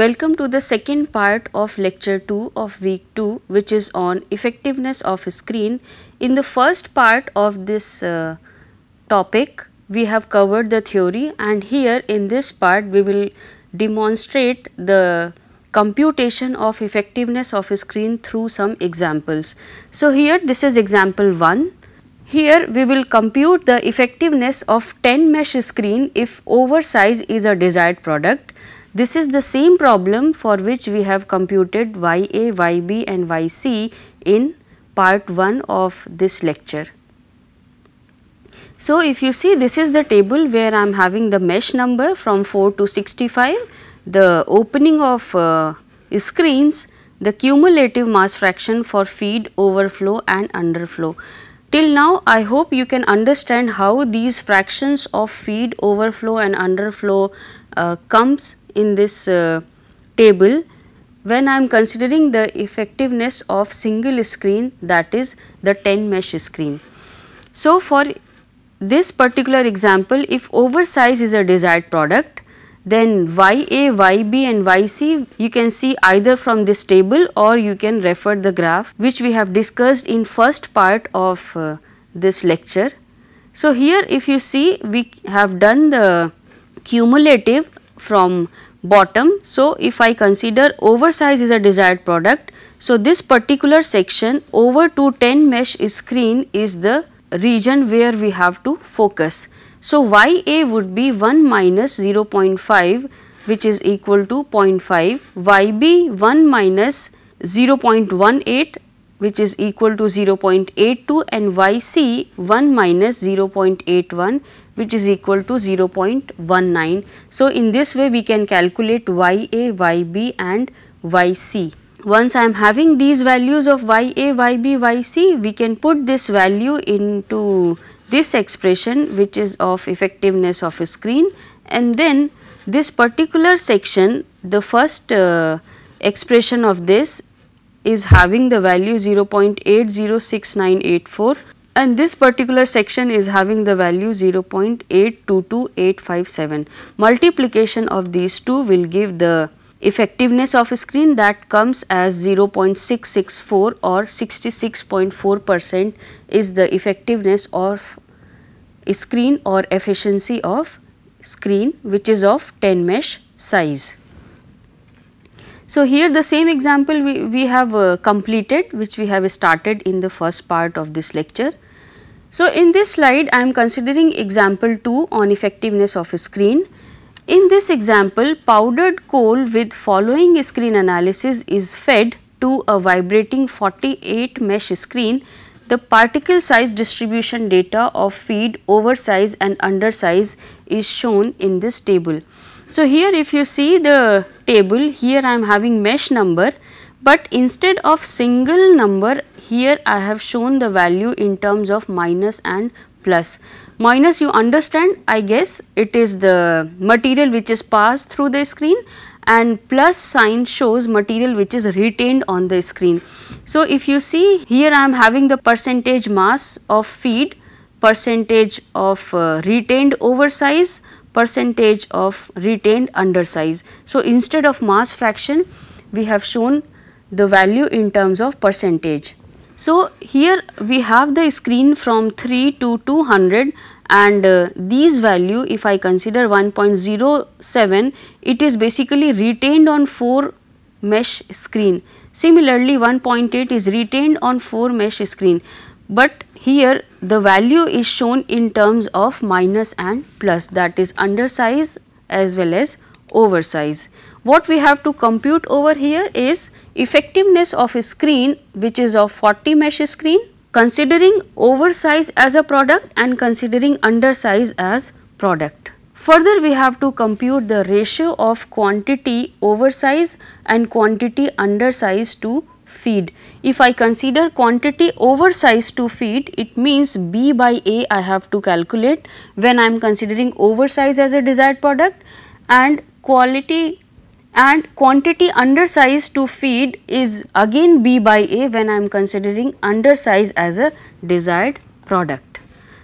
Welcome to the second part of lecture 2 of week 2 which is on effectiveness of screen. In the first part of this uh, topic we have covered the theory and here in this part we will demonstrate the computation of effectiveness of a screen through some examples. So here this is example 1. Here we will compute the effectiveness of 10 mesh screen if oversize is a desired product this is the same problem for which we have computed Ya, Yb and Yc in part 1 of this lecture. So, if you see this is the table where I am having the mesh number from 4 to 65, the opening of uh, screens, the cumulative mass fraction for feed, overflow and underflow. Till now, I hope you can understand how these fractions of feed, overflow and underflow uh, comes in this uh, table when I am considering the effectiveness of single screen that is the 10 mesh screen. So, for this particular example if oversize is a desired product then YA, YB and YC you can see either from this table or you can refer the graph which we have discussed in first part of uh, this lecture. So, here if you see we have done the cumulative from bottom. So, if I consider oversize is a desired product, so this particular section over to 10 mesh screen is the region where we have to focus. So, YA would be 1 minus 0 0.5 which is equal to 0.5, YB 1 minus 0.18 which is equal to 0.82 and Yc 1 minus 0.81 which is equal to 0.19. So, in this way we can calculate Ya, Yb and Yc. Once I am having these values of Ya, Yb, Yc we can put this value into this expression which is of effectiveness of a screen and then this particular section the first uh, expression of this is having the value 0.806984 and this particular section is having the value 0.822857. Multiplication of these two will give the effectiveness of screen that comes as 0.664 or 66.4 percent is the effectiveness of screen or efficiency of screen which is of 10 mesh size. So, here the same example we, we have uh, completed which we have started in the first part of this lecture. So, in this slide I am considering example 2 on effectiveness of a screen. In this example powdered coal with following screen analysis is fed to a vibrating 48 mesh screen. The particle size distribution data of feed oversize and undersize is shown in this table. So, here if you see the table here I am having mesh number but instead of single number here I have shown the value in terms of minus and plus. Minus you understand I guess it is the material which is passed through the screen and plus sign shows material which is retained on the screen. So if you see here I am having the percentage mass of feed, percentage of uh, retained oversize, percentage of retained undersize. So, instead of mass fraction we have shown the value in terms of percentage. So, here we have the screen from 3 to 200 and uh, these value if I consider 1.07 it is basically retained on 4 mesh screen. Similarly 1.8 is retained on 4 mesh screen but here the value is shown in terms of minus and plus that is undersize as well as oversize. What we have to compute over here is effectiveness of a screen which is of 40 mesh screen considering oversize as a product and considering undersize as product. Further we have to compute the ratio of quantity oversize and quantity undersize to feed. If I consider quantity oversize to feed, it means B by A I have to calculate when I am considering oversize as a desired product and quality and quantity undersize to feed is again B by A when I am considering undersize as a desired product.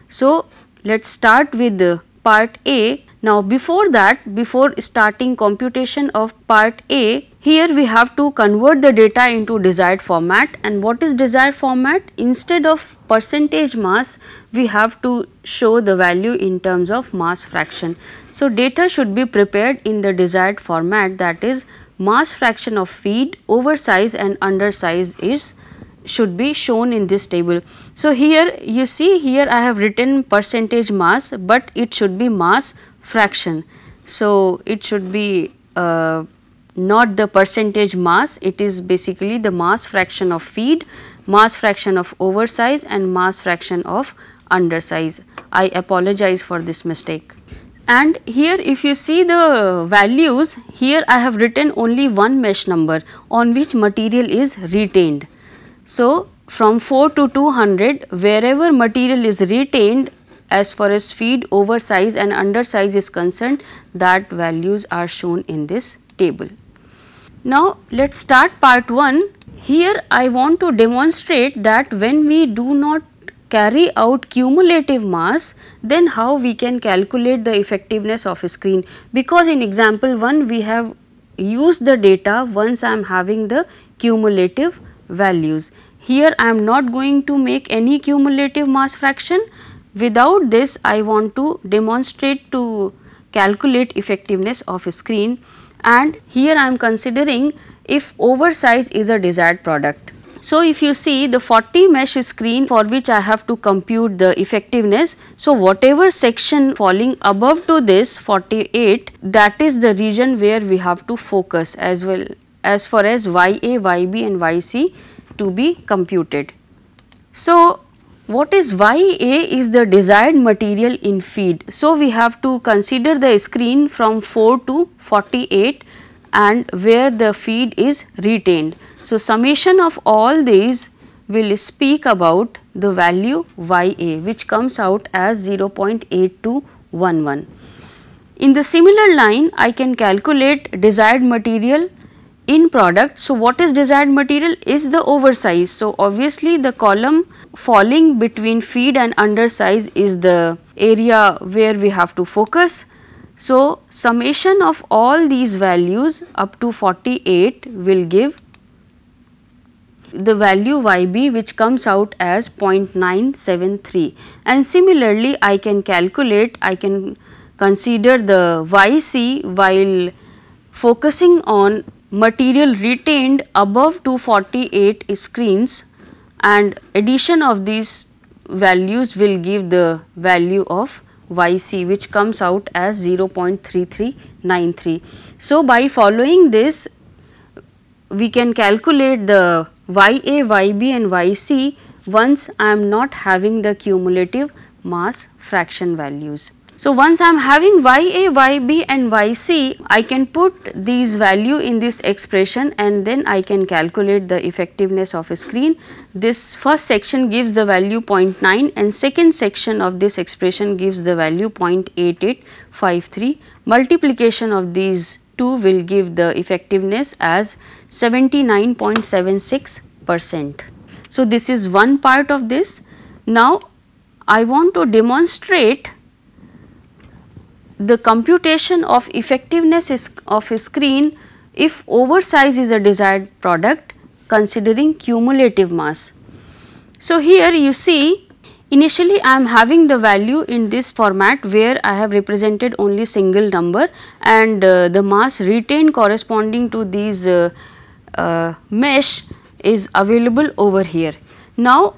So, let us start with the part A now before that, before starting computation of part A, here we have to convert the data into desired format and what is desired format? Instead of percentage mass, we have to show the value in terms of mass fraction. So data should be prepared in the desired format that is mass fraction of feed, oversize and undersize is should be shown in this table. So here you see here I have written percentage mass but it should be mass fraction. So it should be uh, not the percentage mass, it is basically the mass fraction of feed, mass fraction of oversize and mass fraction of undersize. I apologize for this mistake. And here if you see the values, here I have written only one mesh number on which material is retained. So from 4 to 200, wherever material is retained, as far as feed oversize and undersize is concerned, that values are shown in this table. Now, let us start part 1. Here I want to demonstrate that when we do not carry out cumulative mass, then how we can calculate the effectiveness of a screen. Because in example 1, we have used the data once I am having the cumulative values. Here I am not going to make any cumulative mass fraction, Without this I want to demonstrate to calculate effectiveness of a screen and here I am considering if oversize is a desired product. So, if you see the 40 mesh screen for which I have to compute the effectiveness. So, whatever section falling above to this 48 that is the region where we have to focus as well as far as YA, YB and YC to be computed. So, what is YA is the desired material in feed. So, we have to consider the screen from 4 to 48 and where the feed is retained. So, summation of all these will speak about the value YA which comes out as 0.8211. In the similar line, I can calculate desired material in product. So, what is desired material is the oversize. So, obviously the column falling between feed and undersize is the area where we have to focus. So, summation of all these values up to 48 will give the value YB which comes out as 0.973 and similarly I can calculate, I can consider the YC while focusing on material retained above 248 screens and addition of these values will give the value of YC which comes out as 0.3393. So, by following this we can calculate the YA, YB and YC once I am not having the cumulative mass fraction values. So, once I am having Ya, Yb and Yc, I can put these value in this expression and then I can calculate the effectiveness of a screen. This first section gives the value 0.9 and second section of this expression gives the value 0.8853. Multiplication of these two will give the effectiveness as 79.76 percent. So, this is one part of this. Now, I want to demonstrate the computation of effectiveness of a screen if oversize is a desired product considering cumulative mass. So, here you see initially I am having the value in this format where I have represented only single number and uh, the mass retained corresponding to these uh, uh, mesh is available over here. Now,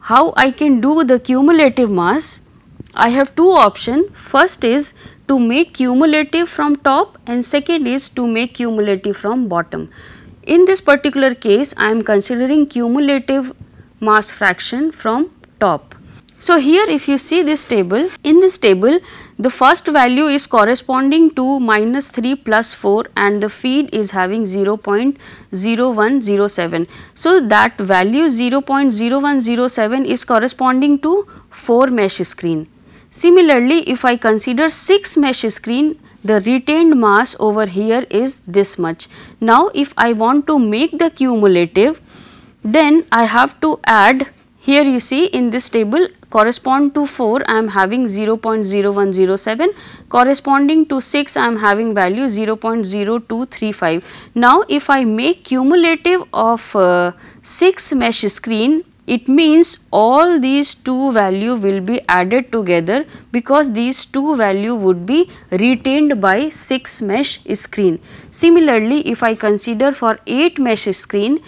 how I can do the cumulative mass I have two options. First is to make cumulative from top and second is to make cumulative from bottom. In this particular case, I am considering cumulative mass fraction from top. So, here if you see this table, in this table the first value is corresponding to minus 3 plus 4 and the feed is having 0.0107. So, that value 0.0107 is corresponding to 4 mesh screen. Similarly, if I consider 6 mesh screen, the retained mass over here is this much. Now, if I want to make the cumulative, then I have to add here you see in this table correspond to 4 I am having 0.0107 corresponding to 6 I am having value 0.0235. Now if I make cumulative of uh, 6 mesh screen it means all these two value will be added together because these two value would be retained by 6 mesh screen. Similarly, if I consider for 8 mesh screen,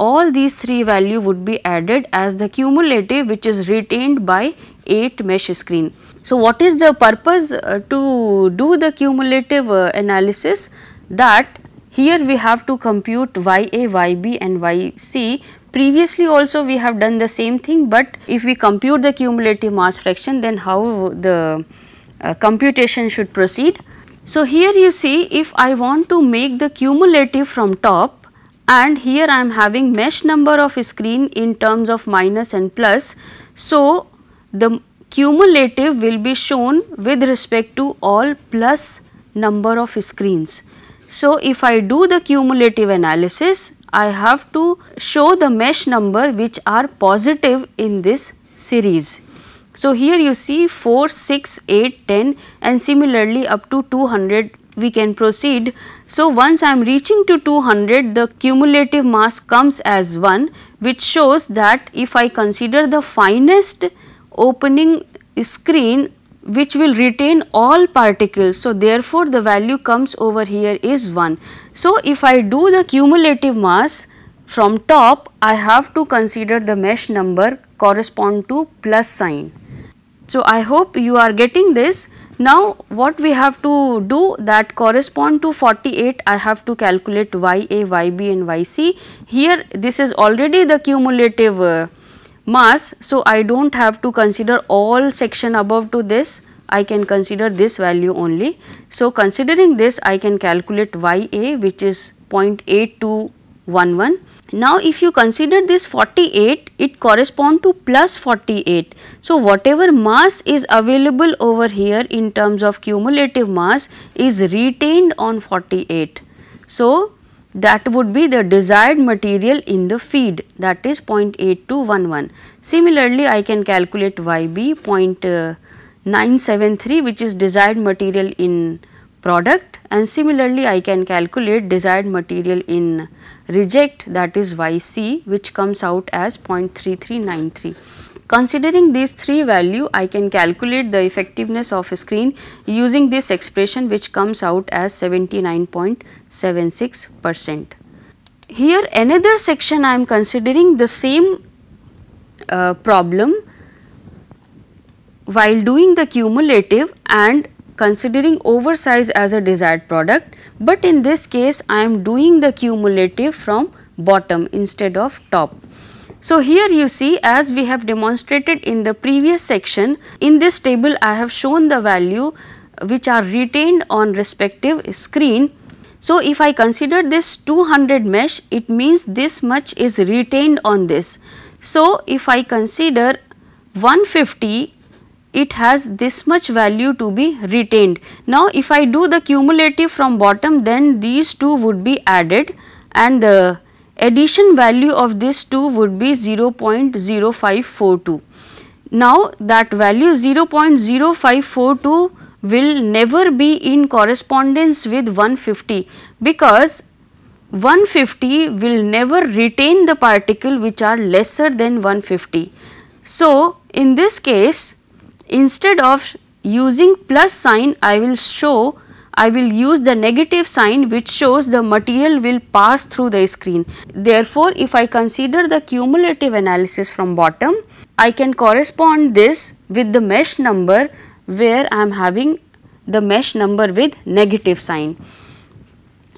all these three value would be added as the cumulative which is retained by 8 mesh screen. So, what is the purpose uh, to do the cumulative uh, analysis that here we have to compute Ya, Yb and Yc Previously also we have done the same thing but if we compute the cumulative mass fraction then how the uh, computation should proceed. So, here you see if I want to make the cumulative from top and here I am having mesh number of screen in terms of minus and plus. So, the cumulative will be shown with respect to all plus number of screens. So, if I do the cumulative analysis I have to show the mesh number which are positive in this series. So, here you see 4, 6, 8, 10 and similarly up to 200 we can proceed. So, once I am reaching to 200 the cumulative mass comes as 1 which shows that if I consider the finest opening screen which will retain all particles. So, therefore, the value comes over here is 1. So, if I do the cumulative mass from top, I have to consider the mesh number correspond to plus sign. So, I hope you are getting this. Now, what we have to do that correspond to 48, I have to calculate y a, y b, and Yc. Here, this is already the cumulative uh, mass. So, I do not have to consider all section above to this, I can consider this value only. So, considering this I can calculate Ya which is 0.8211. Now, if you consider this 48, it correspond to plus 48. So, whatever mass is available over here in terms of cumulative mass is retained on 48. So, that would be the desired material in the feed that is 0.8211. Similarly, I can calculate YB 0.973 which is desired material in product and similarly I can calculate desired material in reject that is YC which comes out as 0.3393. Considering these three value, I can calculate the effectiveness of a screen using this expression which comes out as 79.76 percent. Here another section I am considering the same uh, problem while doing the cumulative and considering oversize as a desired product, but in this case I am doing the cumulative from bottom instead of top. So here you see as we have demonstrated in the previous section, in this table I have shown the value which are retained on respective screen. So if I consider this 200 mesh, it means this much is retained on this. So if I consider 150, it has this much value to be retained. Now if I do the cumulative from bottom, then these two would be added and the Addition value of these two would be 0.0542. Now that value 0.0542 will never be in correspondence with 150 because 150 will never retain the particle which are lesser than 150. So, in this case instead of using plus sign I will show I will use the negative sign which shows the material will pass through the screen. Therefore, if I consider the cumulative analysis from bottom, I can correspond this with the mesh number where I am having the mesh number with negative sign.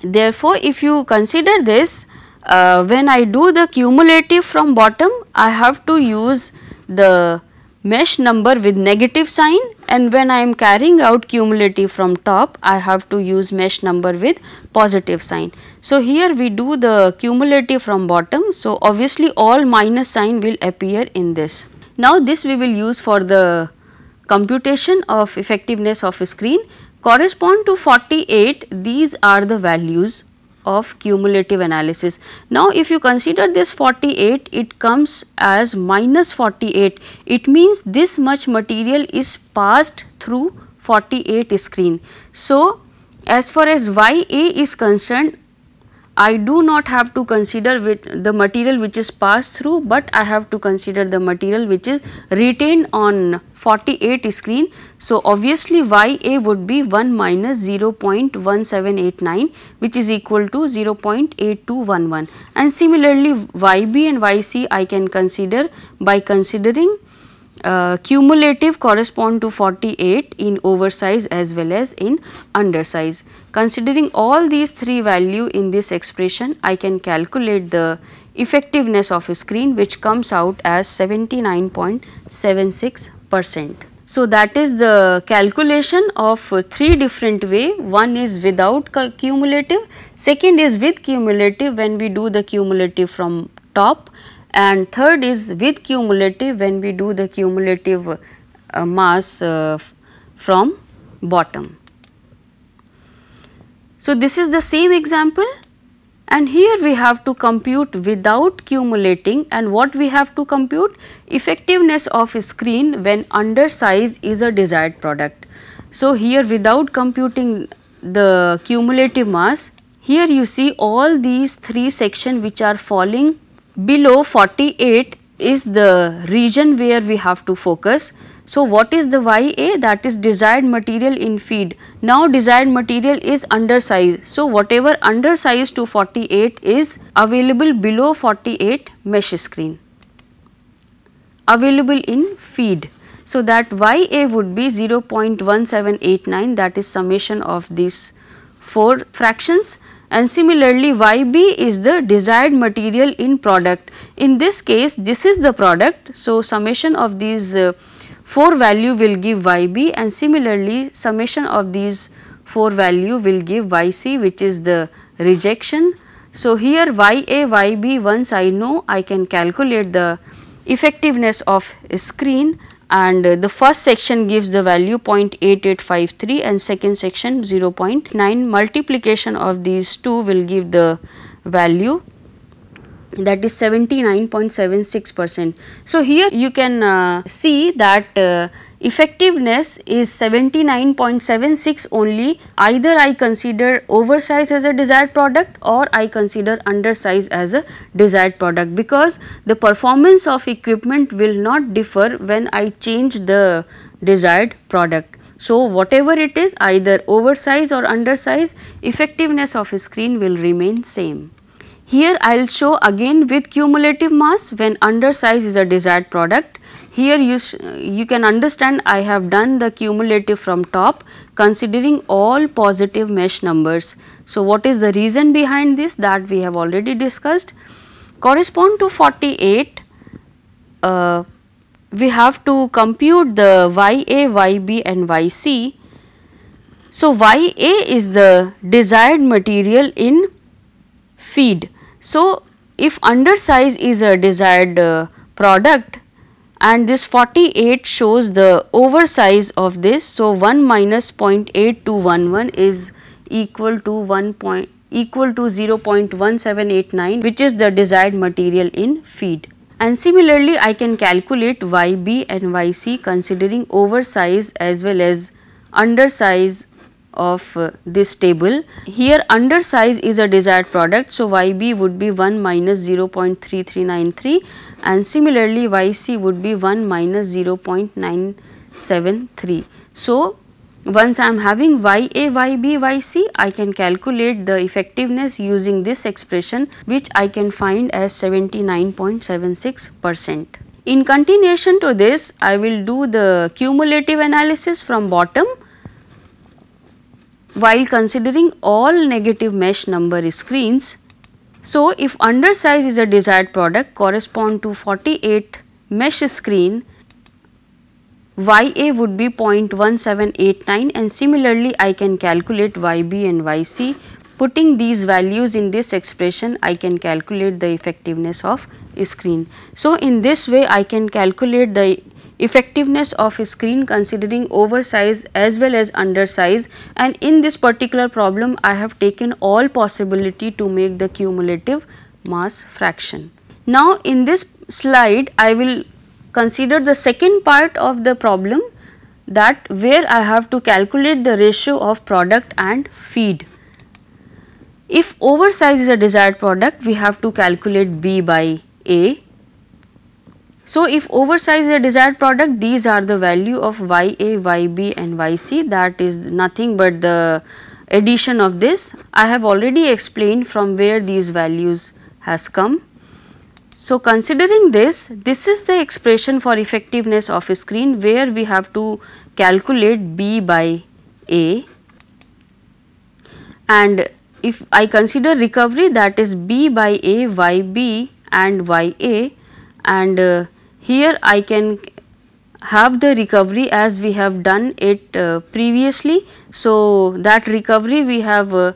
Therefore, if you consider this, uh, when I do the cumulative from bottom, I have to use the mesh number with negative sign and when I am carrying out cumulative from top I have to use mesh number with positive sign. So here we do the cumulative from bottom so obviously all minus sign will appear in this. Now this we will use for the computation of effectiveness of screen correspond to 48 these are the values of cumulative analysis. Now, if you consider this 48, it comes as minus 48. It means this much material is passed through 48 screen. So, as far as YA is concerned, I do not have to consider the material which is passed through but I have to consider the material which is retained on 48 screen. So, obviously YA would be 1 minus 0 0.1789 which is equal to 0 0.8211 and similarly YB and Y C I can consider by considering uh, cumulative correspond to 48 in oversize as well as in undersize. Considering all these three value in this expression, I can calculate the effectiveness of a screen which comes out as 79.76 percent. So that is the calculation of three different way. One is without cumulative, second is with cumulative when we do the cumulative from top and third is with cumulative when we do the cumulative uh, mass uh, from bottom. So, this is the same example and here we have to compute without cumulating and what we have to compute effectiveness of screen when undersize is a desired product. So, here without computing the cumulative mass here you see all these three sections which are falling below 48 is the region where we have to focus. So, what is the YA? That is desired material in feed. Now, desired material is undersize. So, whatever undersize to 48 is available below 48 mesh screen, available in feed. So, that YA would be 0.1789 that is summation of these 4 fractions and similarly YB is the desired material in product. In this case this is the product so summation of these uh, 4 value will give YB and similarly summation of these 4 value will give YC which is the rejection. So here YA, YB once I know I can calculate the effectiveness of screen and uh, the first section gives the value 0.8853 and second section 0.9 multiplication of these two will give the value that is 79.76%. So, here you can uh, see that uh, effectiveness is 79.76 only either I consider oversize as a desired product or I consider undersize as a desired product because the performance of equipment will not differ when I change the desired product. So, whatever it is either oversize or undersize effectiveness of screen will remain same. Here I will show again with cumulative mass when undersize is a desired product. Here you, you can understand I have done the cumulative from top considering all positive mesh numbers. So, what is the reason behind this that we have already discussed. Correspond to 48, uh, we have to compute the YA, YB and YC. So, YA is the desired material in feed so, if undersize is a desired uh, product and this 48 shows the oversize of this. So, 1 minus 0.8211 is equal to 1 point equal to 0.1789 which is the desired material in feed. And similarly, I can calculate YB and YC considering oversize as well as undersize of uh, this table. Here under size is a desired product. So, YB would be 1 minus 0 0.3393 and similarly YC would be 1 minus 0 0.973. So, once I am having YA, YB, YC, I can calculate the effectiveness using this expression which I can find as 79.76 percent. In continuation to this, I will do the cumulative analysis from bottom while considering all negative mesh number screens. So, if undersize is a desired product correspond to 48 mesh screen, YA would be 0.1789 and similarly I can calculate YB and YC. Putting these values in this expression I can calculate the effectiveness of screen. So, in this way I can calculate the effectiveness of a screen considering oversize as well as undersize and in this particular problem I have taken all possibility to make the cumulative mass fraction. Now in this slide I will consider the second part of the problem that where I have to calculate the ratio of product and feed. If oversize is a desired product we have to calculate B by A so if oversize the desired product, these are the value of YA, YB and YC that is nothing but the addition of this. I have already explained from where these values has come. So considering this, this is the expression for effectiveness of a screen where we have to calculate B by A and if I consider recovery that is B by A, YB and YA and uh, here I can have the recovery as we have done it uh, previously. So, that recovery we have uh,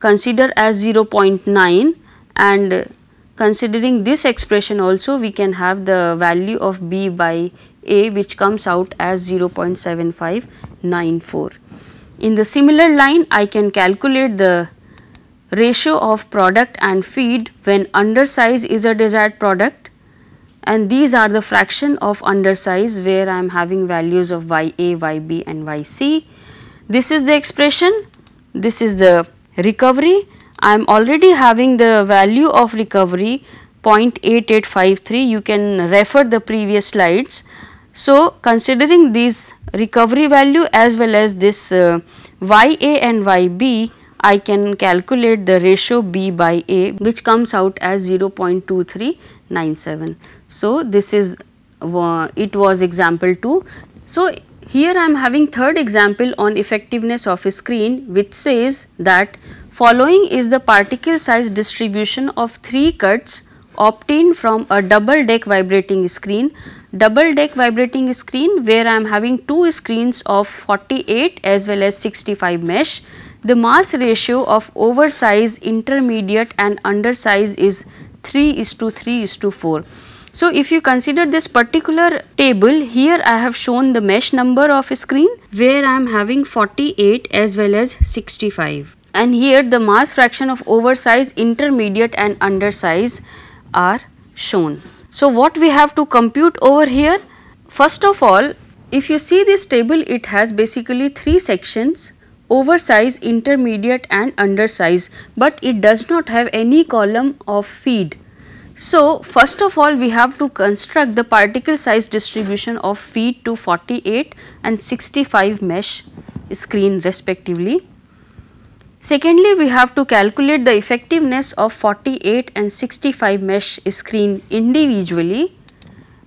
considered as 0.9 and considering this expression also we can have the value of B by A which comes out as 0.7594. In the similar line I can calculate the ratio of product and feed when undersize is a desired product and these are the fraction of undersize where I am having values of y a, y b and y c. This is the expression, this is the recovery. I am already having the value of recovery 0.8853 you can refer the previous slides. So, considering this recovery value as well as this uh, YA and YB I can calculate the ratio B by A which comes out as 0.23 97. So, this is uh, it was example 2. So, here I am having third example on effectiveness of a screen which says that following is the particle size distribution of 3 cuts obtained from a double deck vibrating screen. Double deck vibrating screen where I am having 2 screens of 48 as well as 65 mesh. The mass ratio of oversize, intermediate and undersize is 3 is to 3 is to 4. So if you consider this particular table here I have shown the mesh number of a screen where I am having 48 as well as 65 and here the mass fraction of oversize intermediate and undersize are shown. So what we have to compute over here first of all if you see this table it has basically three sections oversize, intermediate and undersize but it does not have any column of feed. So, first of all we have to construct the particle size distribution of feed to 48 and 65 mesh screen respectively. Secondly, we have to calculate the effectiveness of 48 and 65 mesh screen individually.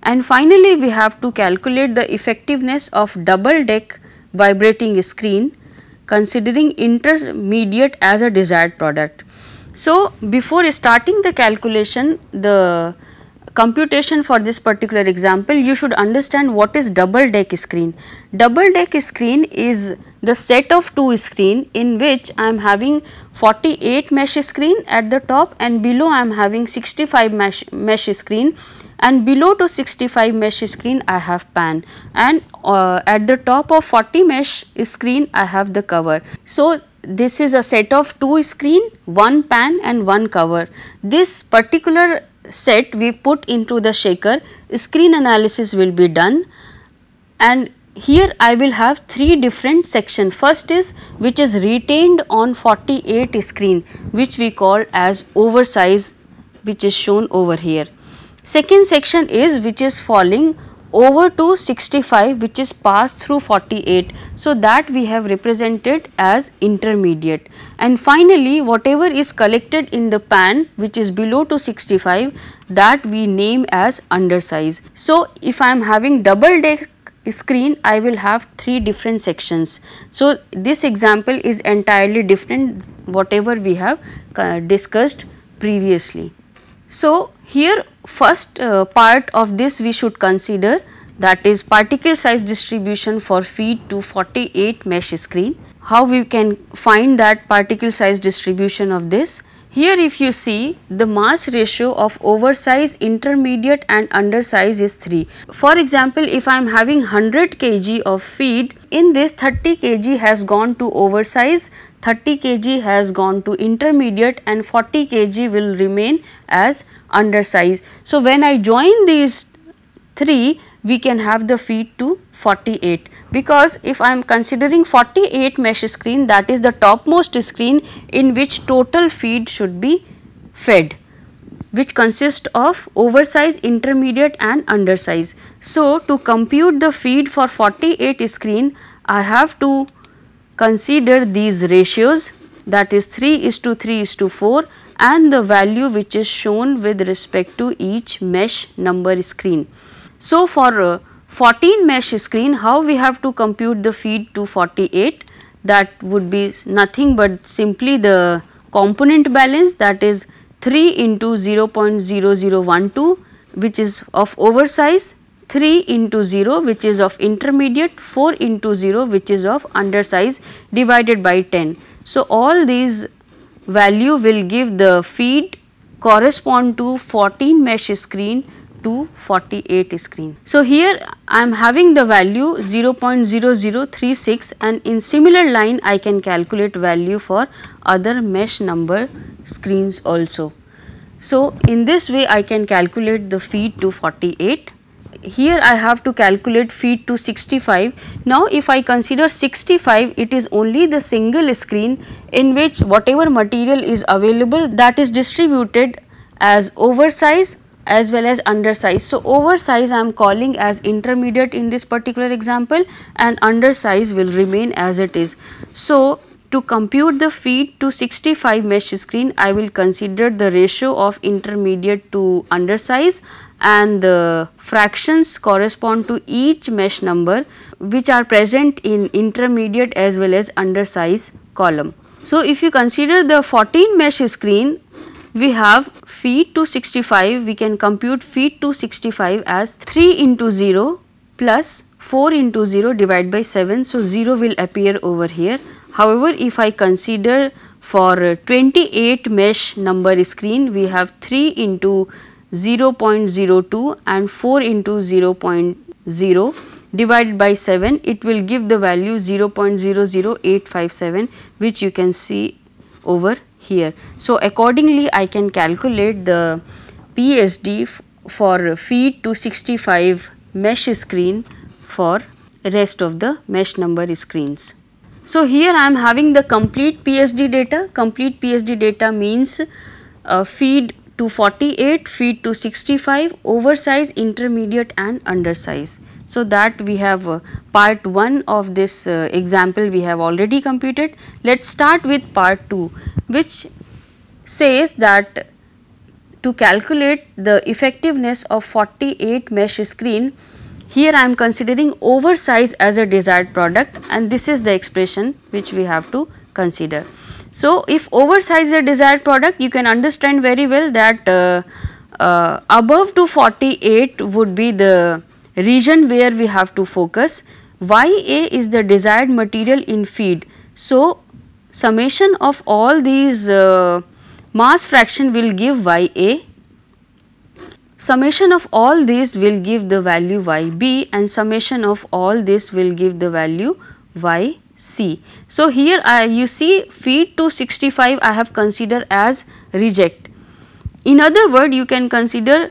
And finally, we have to calculate the effectiveness of double deck vibrating screen considering intermediate as a desired product. So, before starting the calculation, the computation for this particular example, you should understand what is double deck screen. Double deck screen is the set of two screen in which I am having 48 mesh screen at the top and below I am having 65 mesh, mesh screen and below to 65 mesh screen I have pan and uh, at the top of 40 mesh screen I have the cover. So, this is a set of two screen, one pan and one cover. This particular set we put into the shaker, screen analysis will be done and here I will have three different section. First is which is retained on 48 screen which we call as oversize which is shown over here. Second section is which is falling over to 65 which is passed through 48. So, that we have represented as intermediate. And finally, whatever is collected in the pan which is below to 65 that we name as undersize. So, if I am having double deck screen I will have three different sections. So, this example is entirely different whatever we have uh, discussed previously. So, here first uh, part of this we should consider that is particle size distribution for feed to 48 mesh screen. How we can find that particle size distribution of this? Here if you see the mass ratio of oversize, intermediate and undersize is 3. For example, if I am having 100 kg of feed, in this 30 kg has gone to oversize, 30 kg has gone to intermediate and 40 kg will remain as undersize. So when I join these 3, we can have the feed to 48 because if I am considering 48 mesh screen that is the topmost screen in which total feed should be fed which consists of oversize, intermediate and undersize. So, to compute the feed for 48 screen I have to consider these ratios that is 3 is to 3 is to 4 and the value which is shown with respect to each mesh number screen. So, for uh, 14 mesh screen, how we have to compute the feed to 48? That would be nothing but simply the component balance that is 3 into 0 0.0012 which is of oversize 3 into 0 which is of intermediate 4 into 0 which is of undersize divided by 10. So, all these value will give the feed correspond to 14 mesh screen 248 screen. So, here I am having the value 0.0036 and in similar line I can calculate value for other mesh number screens also. So, in this way I can calculate the feed to 48 here I have to calculate feed to 65. Now if I consider 65 it is only the single screen in which whatever material is available that is distributed as oversize as well as undersize. So oversize I am calling as intermediate in this particular example and undersize will remain as it is. So to compute the feed to 65 mesh screen I will consider the ratio of intermediate to undersize and the fractions correspond to each mesh number which are present in intermediate as well as undersize column. So if you consider the 14 mesh screen we have feet to 65 we can compute feet to 65 as 3 into 0 plus 4 into 0 divided by 7 so 0 will appear over here however if I consider for 28 mesh number screen we have 3 into 0 0.02 and 4 into 0 0.0 divided by 7 it will give the value 0 0.00857 which you can see over here. So accordingly I can calculate the PSD for feed to 65 mesh screen for rest of the mesh number screens. So here I am having the complete PSD data. Complete PSD data means uh, feed to 48, feed to 65, oversize, intermediate and undersize. So, that we have uh, part 1 of this uh, example we have already computed. Let us start with part 2 which says that to calculate the effectiveness of 48 mesh screen here I am considering oversize as a desired product and this is the expression which we have to consider. So, if oversize is a desired product you can understand very well that uh, uh above to 48 would be the region where we have to focus. YA is the desired material in feed. So, summation of all these uh, mass fraction will give YA. Summation of all these will give the value YB and summation of all this will give the value YC. So, here I, uh, you see feed to 65 I have considered as reject. In other word you can consider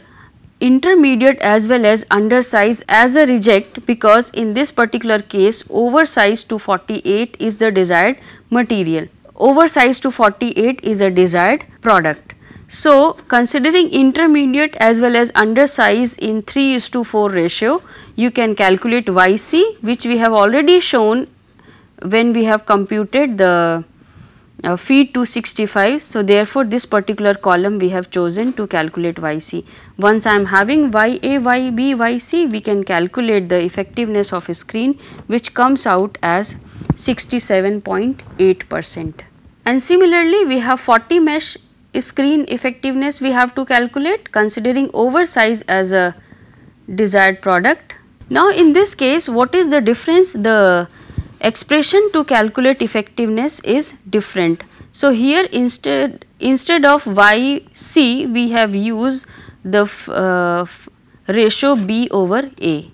intermediate as well as undersize as a reject because in this particular case oversized to 48 is the desired material. Oversized to 48 is a desired product. So, considering intermediate as well as undersize in 3 is to 4 ratio, you can calculate YC which we have already shown when we have computed the uh, feet 265 so therefore this particular column we have chosen to calculate yc once i am having ya yb yc we can calculate the effectiveness of screen which comes out as 67.8 percent and similarly we have 40 mesh screen effectiveness we have to calculate considering oversize as a desired product now in this case what is the difference the Expression to calculate effectiveness is different. So here instead instead of YC we have used the uh, ratio B over A.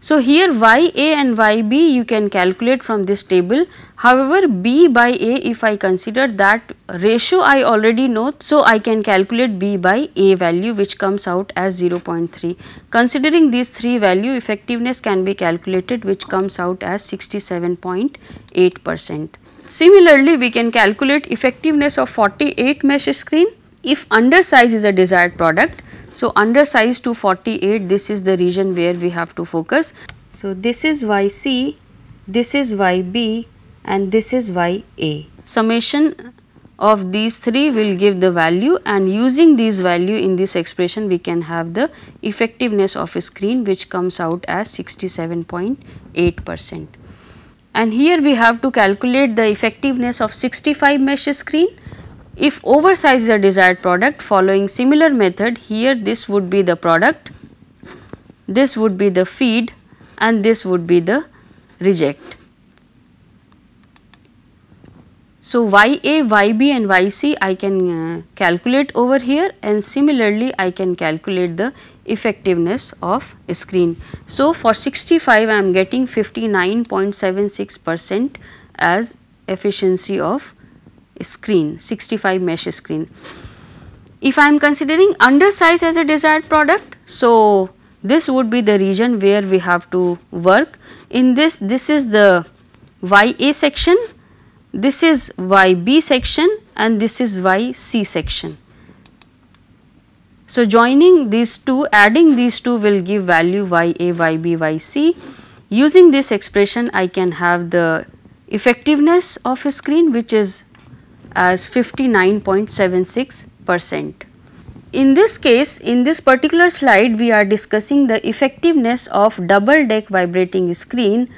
So, here y a and y b you can calculate from this table. However, b by a if I consider that ratio I already know. So, I can calculate b by a value which comes out as 0.3. Considering these three value effectiveness can be calculated which comes out as 67.8 percent. Similarly, we can calculate effectiveness of 48 mesh screen if undersize is a desired product so, under size 248 this is the region where we have to focus. So, this is YC, this is YB and this is YA. Summation of these three will give the value and using these value in this expression we can have the effectiveness of a screen which comes out as 67.8 percent. And here we have to calculate the effectiveness of 65 mesh screen if oversize is a desired product following similar method here this would be the product, this would be the feed and this would be the reject. So, YA, YB and YC I can uh, calculate over here and similarly I can calculate the effectiveness of screen. So, for 65 I am getting 59.76 percent as efficiency of screen 65 mesh screen. If I am considering undersize as a desired product so this would be the region where we have to work in this this is the YA section this is YB section and this is YC section. So, joining these two adding these two will give value YA, YB, YC. Using this expression I can have the effectiveness of a screen which is as 59.76%. In this case, in this particular slide, we are discussing the effectiveness of double deck vibrating screen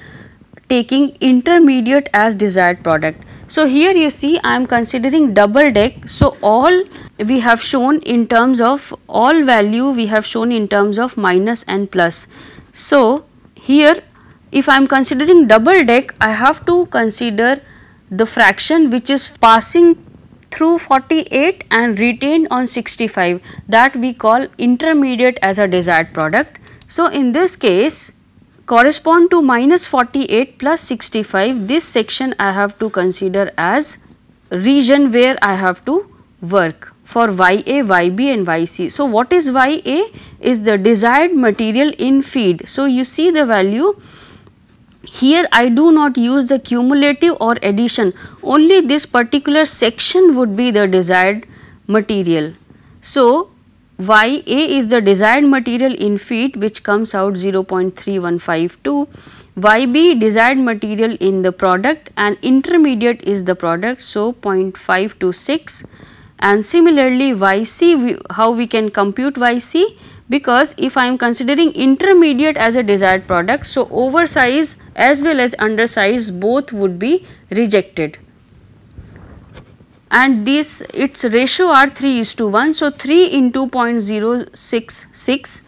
taking intermediate as desired product. So, here you see I am considering double deck. So, all we have shown in terms of all value we have shown in terms of minus and plus. So, here if I am considering double deck, I have to consider the fraction which is passing through 48 and retained on 65 that we call intermediate as a desired product. So, in this case correspond to minus 48 plus 65 this section I have to consider as region where I have to work for YA, YB and YC. So, what is YA is the desired material in feed. So, you see the value here I do not use the cumulative or addition only this particular section would be the desired material. So, YA is the desired material in feet which comes out 0.3152, YB desired material in the product and intermediate is the product so 0.526 and similarly YC we, how we can compute YC because if I am considering intermediate as a desired product, so oversize as well as undersize both would be rejected. And this its ratio are 3 is to 1. So, 3 into 0.066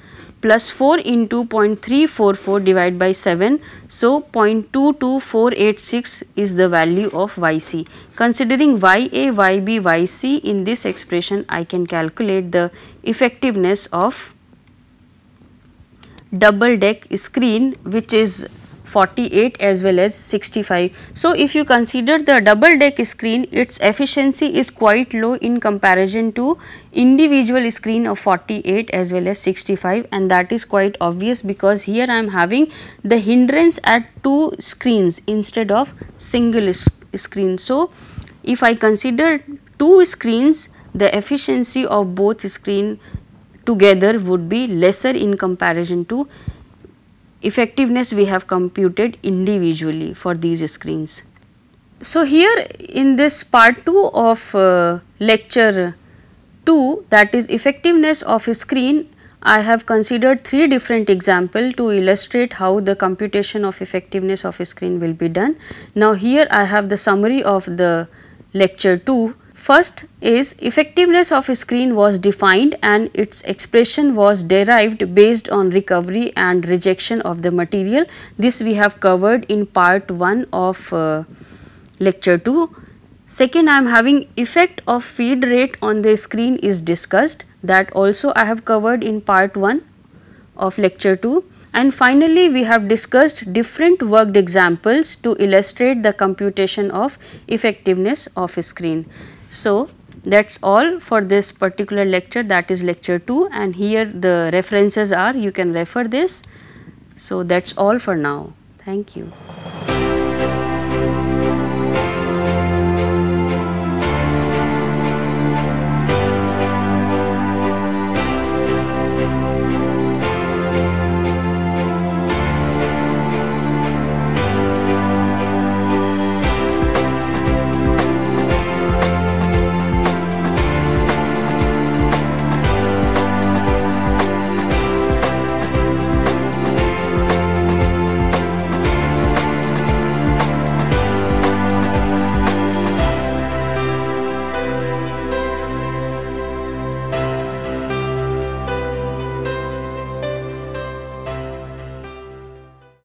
plus 4 into 0.344 divided by 7. So, 0.22486 is the value of YC. Considering YA, YB, YC in this expression, I can calculate the effectiveness of double deck screen which is 48 as well as 65. So, if you consider the double deck screen, its efficiency is quite low in comparison to individual screen of 48 as well as 65 and that is quite obvious because here I am having the hindrance at two screens instead of single screen. So, if I consider two screens, the efficiency of both screen together would be lesser in comparison to effectiveness we have computed individually for these screens. So, here in this part 2 of uh, lecture 2 that is effectiveness of a screen I have considered three different example to illustrate how the computation of effectiveness of a screen will be done. Now, here I have the summary of the lecture 2 First is effectiveness of screen was defined and its expression was derived based on recovery and rejection of the material. This we have covered in part 1 of uh, lecture 2. Second, I am having effect of feed rate on the screen is discussed that also I have covered in part 1 of lecture 2. And finally, we have discussed different worked examples to illustrate the computation of effectiveness of screen. So, that is all for this particular lecture that is lecture 2 and here the references are you can refer this. So, that is all for now. Thank you.